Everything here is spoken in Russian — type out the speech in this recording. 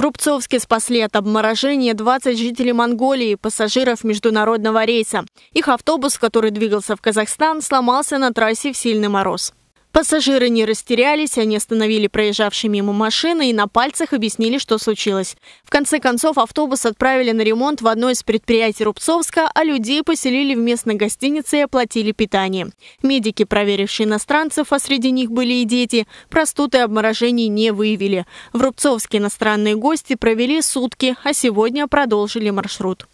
В Рубцовске спасли от обморожения 20 жителей Монголии, пассажиров международного рейса. Их автобус, который двигался в Казахстан, сломался на трассе в сильный мороз. Пассажиры не растерялись, они остановили проезжавшие мимо машины и на пальцах объяснили, что случилось. В конце концов, автобус отправили на ремонт в одно из предприятий Рубцовска, а людей поселили в местной гостинице и оплатили питание. Медики, проверившие иностранцев, а среди них были и дети, простуды и обморожений не выявили. В Рубцовске иностранные гости провели сутки, а сегодня продолжили маршрут.